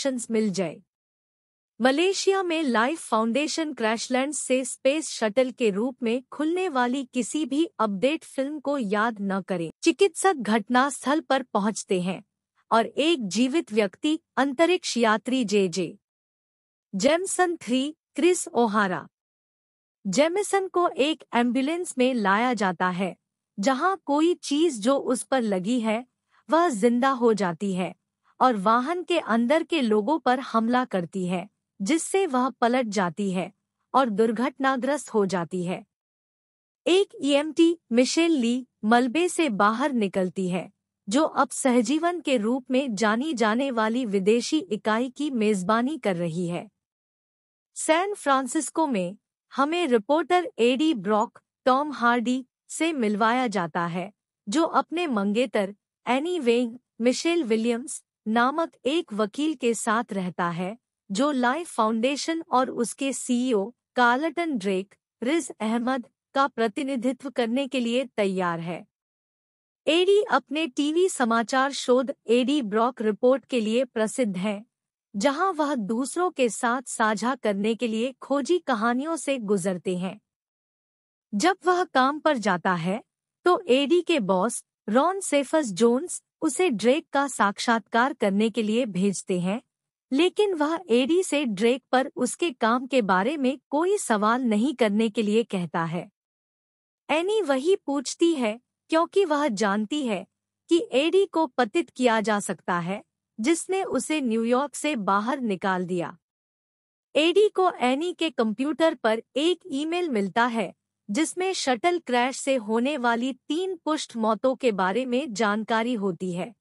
Options मिल जाए Malaysia में life foundation क्रैशलैंड से स्पेस शटल के रूप में खुलने वाली किसी भी अपडेट फिल्म को याद न करें चिकित्सक घटना स्थल पर पहुंचते हैं और एक जीवित व्यक्ति अंतरिक्ष यात्री J J Jameson three Chris O'Hara Jameson को एक एम्बुलेंस में लाया जाता है जहां कोई चीज जो उस पर लगी है वह जिंदा हो जाती है और वाहन के अंदर के लोगों पर हमला करती है जिससे वह पलट जाती है और दुर्घटनाग्रस्त हो जाती है एक ईएमटी e मिशेल ली मलबे से बाहर निकलती है जो अब सहजीवन के रूप में जानी जाने वाली विदेशी इकाई की मेजबानी कर रही है सैन फ्रांसिस्को में हमें reporter Eddie Brock Tom Hardy से मिलवाया जाता है जो अपने मंगेतर एनी वेंग मिशेल विलियम्स नामक एक वकील के साथ रहता है जो लाइफ फाउंडेशन और उसके CEO Carlton Drake Riz Ahmed का प्रतिनिधित्व करने के लिए तैयार है एडी अपने टीवी समाचार शोध एडी ब्रॉक रिपोर्ट के लिए प्रसिद्ध है जहां वह दूसरों के साथ साझा करने के लिए खोजी कहानियों से गुजरते हैं जब वह काम पर जाता है तो एडी के बॉस रॉन सेफस जोन्स उसे ड्रेक का साक्षात्कार करने के लिए भेजते हैं लेकिन वह एडी से ड्रेक पर उसके काम के बारे में कोई सवाल नहीं करने के लिए कहता है एनी वही पूछती है क्योंकि वह जानती है कि एडी को पतित किया जा सकता है जिसने उसे न्यूयॉर्क से बाहर निकाल दिया एडी को एनी के कंप्यूटर पर एक ईमेल मिलता है जिसमें शटल क्रैश से होने वाली तीन पुष्ट मौतों के बारे में जानकारी होती है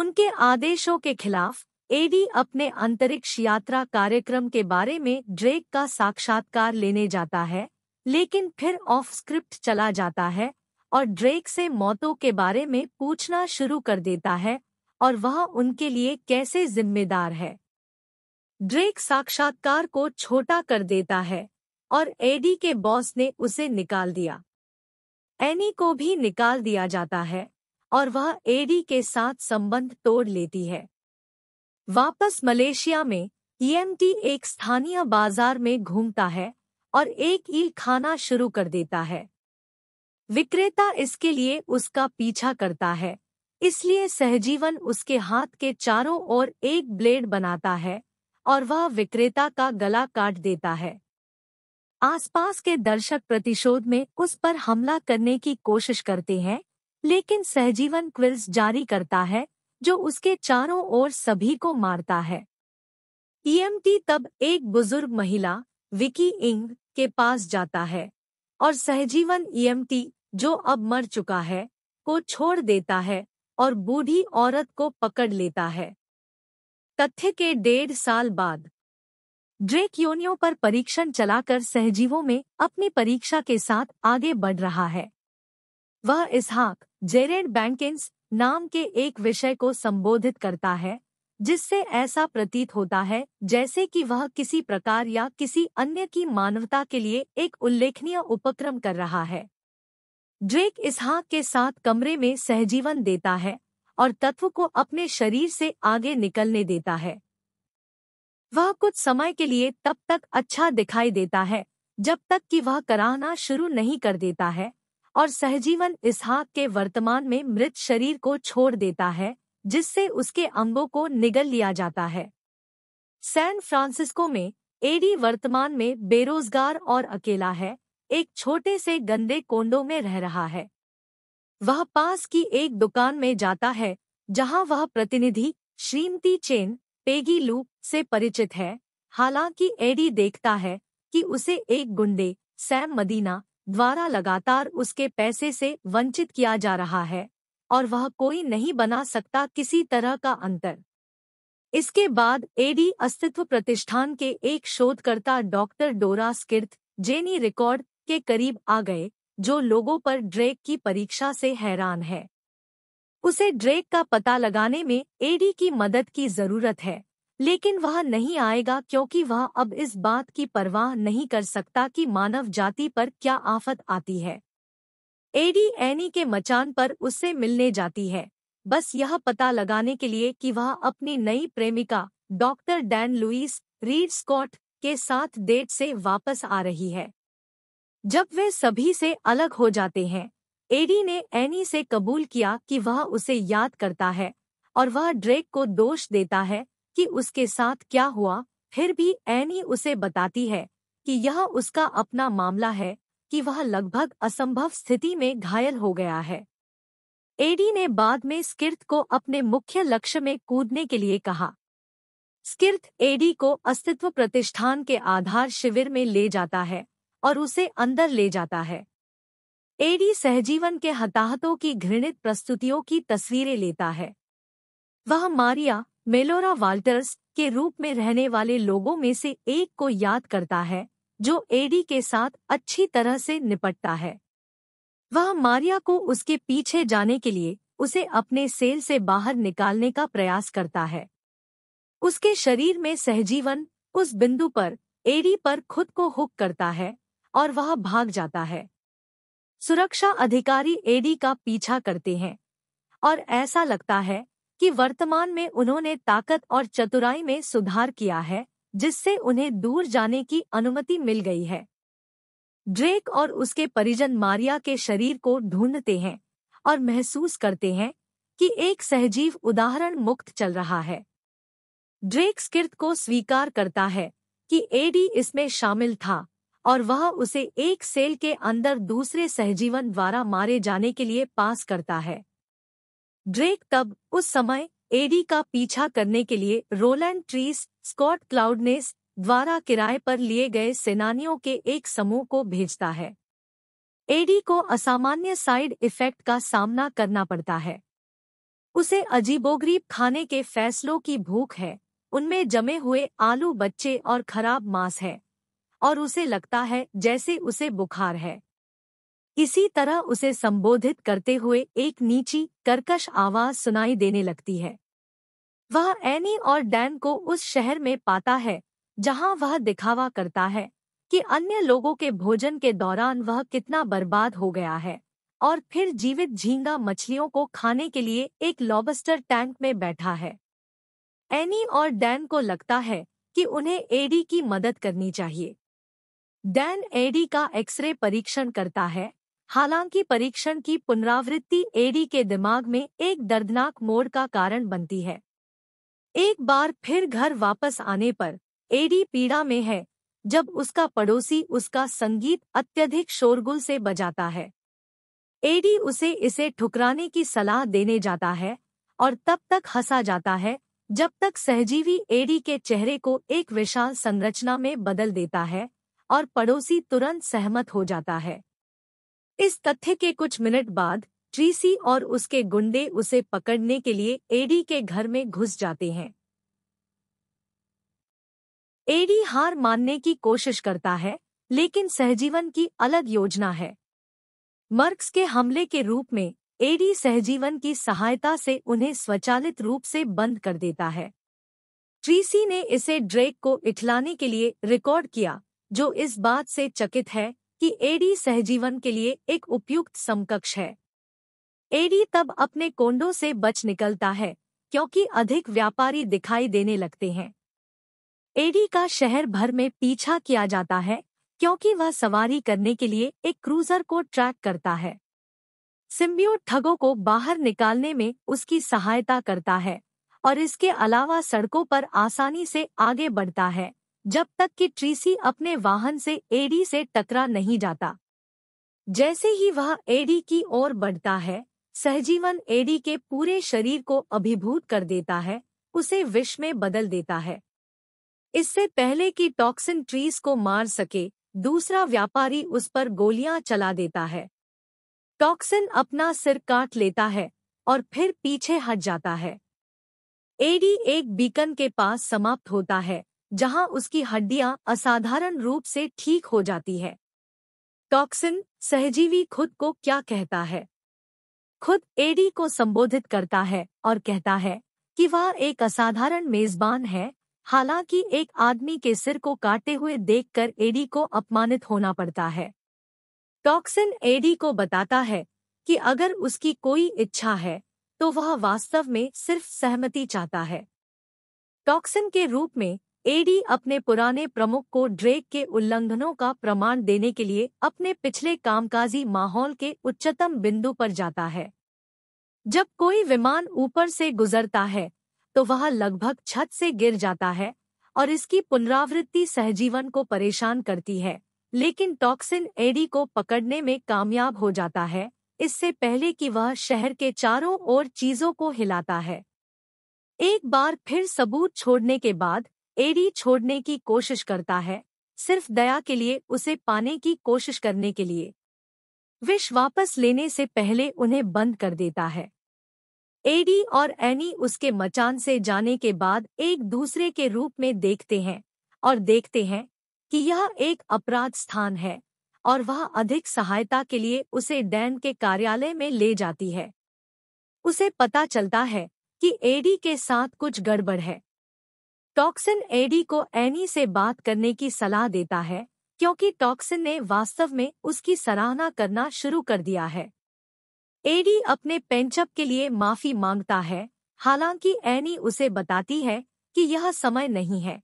उनके आदेशों के खिलाफ एडी अपने अंतरिक्ष यात्रा कार्यक्रम के बारे में ड्रेक का साक्षात्कार लेने जाता है लेकिन फिर ऑफ स्क्रिप्ट चला जाता है और ड्रेक से मौतों के बारे में पूछना शुरू कर देता है और वह उनके लिए कैसे जिम्मेदार है ड्रेक साक्षात्कार को छोटा कर देता है और एडी के बॉस ने उसे निकाल दिया एनी e को भी निकाल दिया जाता है और वह एडी के साथ संबंध तोड़ लेती है वापस मलेशिया में ईएमटी एक स्थानीय बाजार में घूमता है और एक ई खाना शुरू कर देता है विक्रेता इसके लिए उसका पीछा करता है इसलिए सहजीवन उसके हाथ के चारों ओर एक ब्लेड बनाता है और वह विक्रेता का गला काट देता है आसपास के दर्शक प्रतिशोध में उस पर हमला करने की कोशिश करते हैं लेकिन सहजीवन क्विल्स जारी करता है जो उसके चारों ओर सभी को मारता है ईएमटी e तब एक बुजुर्ग महिला विकी इंग के पास जाता है और सहजीवन ईएमटी e जो अब मर चुका है को छोड़ देता है और बूढ़ी औरत को पकड़ लेता है तथ्य के डेढ़ साल बाद ड्रेक योनियों पर परीक्षण चलाकर सहजीवों में अपनी परीक्षा के साथ आगे बढ़ रहा है वह इसहाक जेरेड बैंकिंस नाम के एक विषय को संबोधित करता है जिससे ऐसा प्रतीत होता है जैसे कि वह किसी प्रकार या किसी अन्य की मानवता के लिए एक उल्लेखनीय उपक्रम कर रहा है ड्रेक इसहाक के साथ कमरे में सहजीवन देता है और तत्व को अपने शरीर से आगे निकलने देता है वह कुछ समय के लिए तब तक अच्छा दिखाई देता है जब तक कि वह कराना शुरू नहीं कर देता है और सहजीवन इसहाक के वर्तमान में मृत शरीर को छोड़ देता है जिससे उसके अंगों को निगल लिया जाता है सैन फ्रांसिस्को में एडी वर्तमान में बेरोजगार और अकेला है एक छोटे से गंदे कोंडो में रह रहा है वह पास की एक दुकान में जाता है जहां वह प्रतिनिधि श्रीमती चेन पेगी लू से परिचित है हालांकि एडी देखता है कि उसे एक गुंडे सैम मदीना द्वारा लगातार उसके पैसे से वंचित किया जा रहा है और वह कोई नहीं बना सकता किसी तरह का अंतर इसके बाद एडी अस्तित्व प्रतिष्ठान के एक शोधकर्ता डॉक्टर डोरा स्किर्थ जेनी रिकॉर्ड के करीब आ गए जो लोगों पर ड्रेक की परीक्षा से हैरान है उसे ड्रेक का पता लगाने में एडी की मदद की जरूरत है लेकिन वह नहीं आएगा क्योंकि वह अब इस बात की परवाह नहीं कर सकता कि मानव जाति पर क्या आफत आती है एडी एनी के मचान पर उससे मिलने जाती है बस यह पता लगाने के लिए कि वह अपनी नई प्रेमिका doctor Dan Lewis Reid Scott के साथ डेट से वापस आ रही है जब वे सभी से अलग हो जाते हैं एडी ने एनी से कबूल किया कि वह उसे याद करता है और वह ड्रेक को दोष देता है कि उसके साथ क्या हुआ फिर भी एनी उसे बताती है कि यह उसका अपना मामला है कि वह लगभग असंभव स्थिति में घायल हो गया है एडी ने बाद में स्किर्त को अपने मुख्य लक्ष्य में कूदने के लिए कहा स्किर्त एडी को अस्तित्व प्रतिष्ठान के आधार शिविर में ले जाता है और उसे अंदर ले जाता है एडी सहजीवन के हताहतों की घृणित प्रस्तुतियों की तस्वीरें लेता है वह मारिया मेलोरा वाल्टर्स के रूप में रहने वाले लोगों में से एक को याद करता है जो एडी के साथ अच्छी तरह से निपटता है वह मारिया को उसके पीछे जाने के लिए उसे अपने सेल से बाहर निकालने का प्रयास करता है उसके शरीर में सहजीवन उस बिंदु पर एडी पर खुद को हुक करता है और वह भाग जाता है सुरक्षा अधिकारी एडी का पीछा करते हैं और ऐसा लगता है कि वर्तमान में उन्होंने ताकत और चतुराई में सुधार किया है जिससे उन्हें दूर जाने की अनुमति मिल गई है ड्रेक और उसके परिजन मारिया के शरीर को ढूंढते हैं और महसूस करते हैं कि एक सहजीव उदाहरण मुक्त चल रहा है ड्रेक स्किर्त को स्वीकार करता है कि एडी इसमें शामिल था और वह उसे एक सेल के अंदर दूसरे सहजीवन द्वारा मारे जाने के लिए पास करता है ड्रेक तब उस समय एडी का पीछा करने के लिए रोलैंड ट्रीस स्कॉट क्लाउडनेस द्वारा किराए पर लिए गए सेनानियों के एक समूह को भेजता है एडी को असामान्य साइड इफेक्ट का सामना करना पड़ता है उसे अजीबोगरीब खाने के फैसलों की भूख है उनमें जमे हुए आलू बच्चे और खराब मांस है और उसे लगता है जैसे उसे बुखार है इसी तरह उसे संबोधित करते हुए एक नीची कर्कश आवाज सुनाई देने लगती है वह एनी और डैन को उस शहर में पाता है जहां वह दिखावा करता है कि अन्य लोगों के भोजन के दौरान वह कितना बर्बाद हो गया है और फिर जीवित झींगा मछलियों को खाने के लिए एक लॉबस्टर टैंक में बैठा है एनी और डैन को लगता है कि उन्हें एडी की मदद करनी चाहिए डैन एडी का एक्सरे परीक्षण करता है हालांकि परीक्षण की पुनरावृत्ति एडी के दिमाग में एक दर्दनाक मोड़ का कारण बनती है एक बार फिर घर वापस आने पर एडी पीड़ा में है जब उसका पड़ोसी उसका संगीत अत्यधिक शोरगुल से बजाता है एडी उसे इसे ठुकराने की सलाह देने जाता है और तब तक हंसा जाता है जब तक सहजीवी एडी के चेहरे को एक विशाल संरचना में बदल देता है और पड़ोसी तुरंत सहमत हो जाता है इस तथ्य के कुछ मिनट बाद ट्रीसी और उसके गुंडे उसे पकड़ने के लिए एडी के घर में घुस जाते हैं एडी हार मानने की कोशिश करता है लेकिन सहजीवन की अलग योजना है मर्क्स के हमले के रूप में एडी सहजीवन की सहायता से उन्हें स्वचालित रूप से बंद कर देता है ट्रीसी ने इसे ड्रेक को इठलाने के लिए रिकॉर्ड किया जो इस बात से चकित है कि एडी सहजीवन के लिए एक उपयुक्त समकक्ष है एडी तब अपने कोंडों से बच निकलता है क्योंकि अधिक व्यापारी दिखाई देने लगते हैं एडी का शहर भर में पीछा किया जाता है क्योंकि वह सवारी करने के लिए एक क्रूजर को ट्रैक करता है सिम्बियोट ठगों को बाहर निकालने में उसकी सहायता करता है और इसके अलावा सड़कों पर आसानी से आगे बढ़ता है जब तक कि ट्रीसी अपने वाहन से एडी से टकरा नहीं जाता जैसे ही वह एडी की ओर बढ़ता है सहजीवन एडी के पूरे शरीर को अभिभूत कर देता है उसे विष में बदल देता है इससे पहले कि टॉक्सिन ट्रीस को मार सके दूसरा व्यापारी उस पर गोलियां चला देता है टॉक्सिन अपना सिर काट लेता है और फिर पीछे हट जाता है एडी एक बीकन के पास समाप्त होता है जहां उसकी हड्डियां असाधारण रूप से ठीक हो जाती है टॉक्सिन सहजीवी खुद को क्या कहता है खुद एडी को संबोधित करता है और कहता है कि वह एक असाधारण मेजबान है हालांकि एक आदमी के सिर को काटे हुए देखकर एडी को अपमानित होना पड़ता है टॉक्सिन एडी को बताता है कि अगर उसकी कोई इच्छा है तो वह वास्तव में सिर्फ सहमति चाहता है टॉक्सिन के रूप में एडी अपने पुराने प्रमुख को ड्रेक के उल्लंघनों का प्रमाण देने के लिए अपने पिछले कामकाजी माहौल के उच्चतम बिंदु पर जाता है जब कोई विमान ऊपर से गुजरता है तो वह लगभग छत से गिर जाता है और इसकी पुनरावृत्ति सहजीवन को परेशान करती है लेकिन टॉक्सिन एडी को पकड़ने में कामयाब हो जाता है इससे पहले कि वह शहर के चारों ओर चीजों को हिलाता है एक बार फिर सबूत छोड़ने के बाद एडी छोड़ने की कोशिश करता है सिर्फ दया के लिए उसे पाने की कोशिश करने के लिए विष वापस लेने से पहले उन्हें बंद कर देता है एडी और एनी उसके मचान से जाने के बाद एक दूसरे के रूप में देखते हैं और देखते हैं कि यह एक अपराध स्थान है और वह अधिक सहायता के लिए उसे डैन के कार्यालय में ले जाती है उसे पता चलता है कि एडी के साथ कुछ गड़बड़ है टॉक्सिन एडी को एनी e से बात करने की सलाह देता है क्योंकि टॉक्सिन ने वास्तव में उसकी सराहना करना शुरू कर दिया है एडी अपने पेंचअप के लिए माफी मांगता है हालांकि एनी e उसे बताती है कि यह समय नहीं है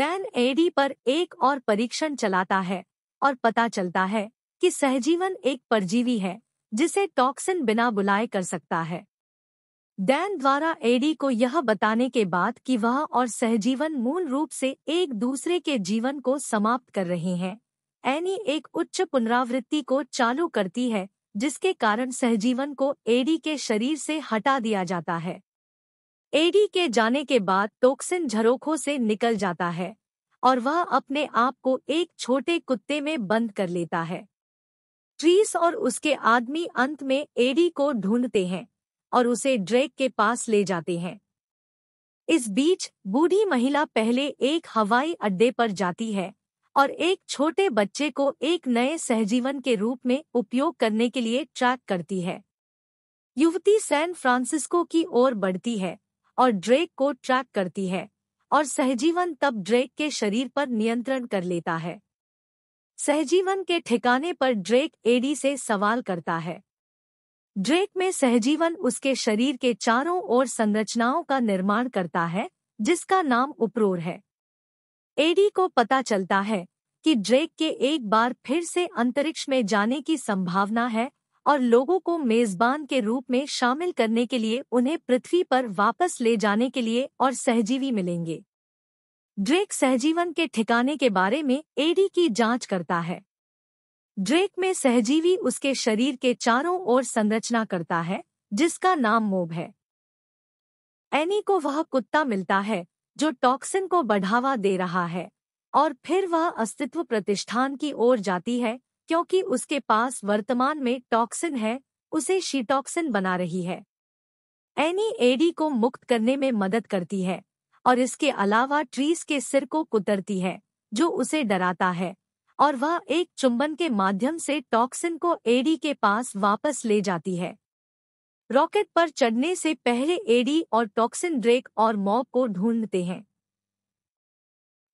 डैन एडी पर एक और परीक्षण चलाता है और पता चलता है कि सहजीवन एक परजीवी है जिसे टॉक्सिन बिना बुलाए कर सकता है डैन द्वारा एडी को यह बताने के बाद कि वह और सहजीवन मूल रूप से एक दूसरे के जीवन को समाप्त कर रहे हैं एनी एक उच्च पुनरावृत्ति को चालू करती है जिसके कारण सहजीवन को एडी के शरीर से हटा दिया जाता है एडी के जाने के बाद टोक्सिन झरोखों से निकल जाता है और वह अपने आप को एक छोटे कुत्ते में बंद कर लेता है ट्रीस और उसके आदमी अंत में एडी को ढूंढते हैं और उसे ड्रेक के पास ले जाते हैं इस बीच बूढ़ी महिला पहले एक हवाई अड्डे पर जाती है और एक छोटे बच्चे को एक नए सहजीवन के रूप में उपयोग करने के लिए ट्रैक करती है युवती सैन फ्रांसिस्को की ओर बढ़ती है और ड्रेक को ट्रैक करती है और सहजीवन तब ड्रेक के शरीर पर नियंत्रण कर लेता है सहजीवन के ठिकाने पर ड्रेक एडी से सवाल करता है ड्रेक में सहजीवन उसके शरीर के चारों ओर संरचनाओं का निर्माण करता है जिसका नाम उपरोर है एडी को पता चलता है कि ड्रेक के एक बार फिर से अंतरिक्ष में जाने की संभावना है और लोगों को मेजबान के रूप में शामिल करने के लिए उन्हें पृथ्वी पर वापस ले जाने के लिए और सहजीवी मिलेंगे ड्रेक सहजीवन के ठिकाने के बारे में एडी की जांच करता है ड्रेक में सहजीवी उसके शरीर के चारों ओर संरचना करता है जिसका नाम मोब है एनी को वह कुत्ता मिलता है जो टॉक्सिन को बढ़ावा दे रहा है और फिर वह अस्तित्व प्रतिष्ठान की ओर जाती है क्योंकि उसके पास वर्तमान में टॉक्सिन है उसे शीटॉक्सिन बना रही है एनी एडी को मुक्त करने में मदद करती है और इसके अलावा ट्रीज के सिर को कुतरती है जो उसे डराता है और वह एक चुंबन के माध्यम से टॉक्सिन को एडी के पास वापस ले जाती है रॉकेट पर चढ़ने से पहले एडी और टॉक्सिन ड्रेक और मॉब को ढूंढते हैं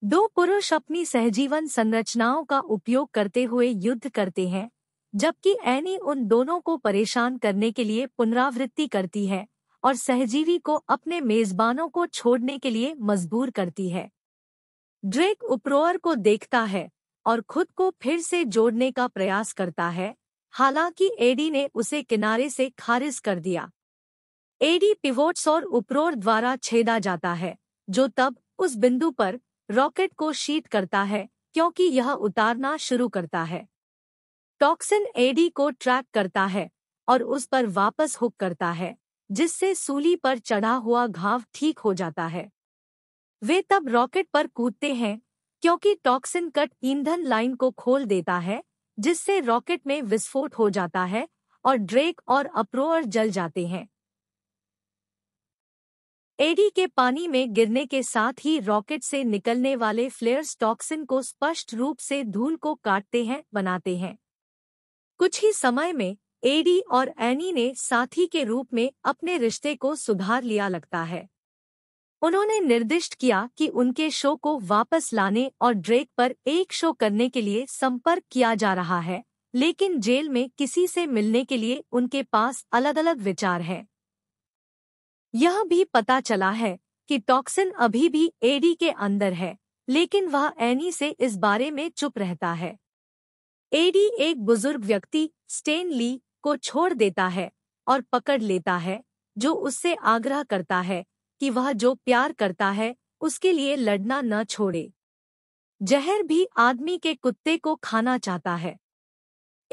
दो पुरुष अपनी सहजीवन संरचनाओं का उपयोग करते हुए युद्ध करते हैं जबकि एनी उन दोनों को परेशान करने के लिए पुनरावृत्ति करती है और सहजीवी को अपने मेजबानों को छोड़ने के लिए मजबूर करती है ड्रेक उपरोर को देखता है और खुद को फिर से जोड़ने का प्रयास करता है हालांकि एडी ने उसे किनारे से खारिज कर दिया एडी पिवोट्स और उपरोर द्वारा छेदा जाता है जो तब उस बिंदु पर रॉकेट को शीट करता है क्योंकि यह उतारना शुरू करता है टॉक्सिन एडी को ट्रैक करता है और उस पर वापस हुक करता है जिससे सूली पर चढ़ा हुआ घाव ठीक हो जाता है वे तब रॉकेट पर कूदते हैं क्योंकि टॉक्सिन कट ईंधन लाइन को खोल देता है जिससे रॉकेट में विस्फोट हो जाता है और ड्रेक और अप्रोअर जल जाते हैं एडी के पानी में गिरने के साथ ही रॉकेट से निकलने वाले फ्लेयर्स टॉक्सिन को स्पष्ट रूप से धूल को काटते हैं बनाते हैं कुछ ही समय में एडी और एनी ने साथी के रूप में अपने रिश्ते को सुधार लिया लगता है उन्होंने निर्दिष्ट किया कि उनके शो को वापस लाने और ड्रेक पर एक शो करने के लिए संपर्क किया जा रहा है लेकिन जेल में किसी से मिलने के लिए उनके पास अलग-अलग विचार हैं। यह भी पता चला है कि टॉक्सिन अभी भी एडी के अंदर है लेकिन वह एनी e से इस बारे में चुप रहता है एडी एक बुजुर्ग व्यक्ति स्टेन ली को छोड़ देता है और पकड़ लेता है जो उससे आग्रह करता है कि वह जो प्यार करता है उसके लिए लड़ना न छोड़े जहर भी आदमी के कुत्ते को खाना चाहता है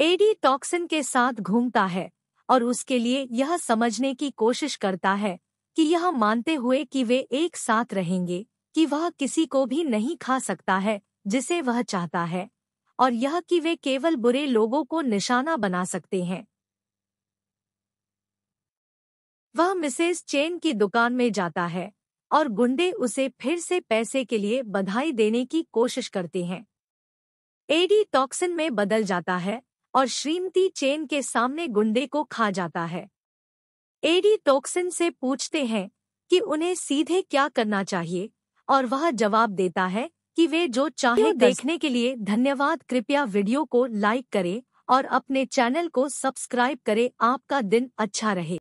एडी टॉक्सिन के साथ घूमता है और उसके लिए यह समझने की कोशिश करता है कि यह मानते हुए कि वे एक साथ रहेंगे कि वह किसी को भी नहीं खा सकता है जिसे वह चाहता है और यह कि वे केवल बुरे लोगों को निशाना बना सकते हैं वह मिसेस चेन की दुकान में जाता है और गुंडे उसे फिर से पैसे के लिए बधाई देने की कोशिश करते हैं एडी टॉक्सिन में बदल जाता है और श्रीमती चेन के सामने गुंडे को खा जाता है एडी टॉक्सिन से पूछते हैं कि उन्हें सीधे क्या करना चाहिए और वह जवाब देता है कि वे जो चाहे देखने के लिए धन्यवाद कृपया वीडियो को लाइक करें और अपने चैनल को सब्सक्राइब करें आपका दिन अच्छा रहे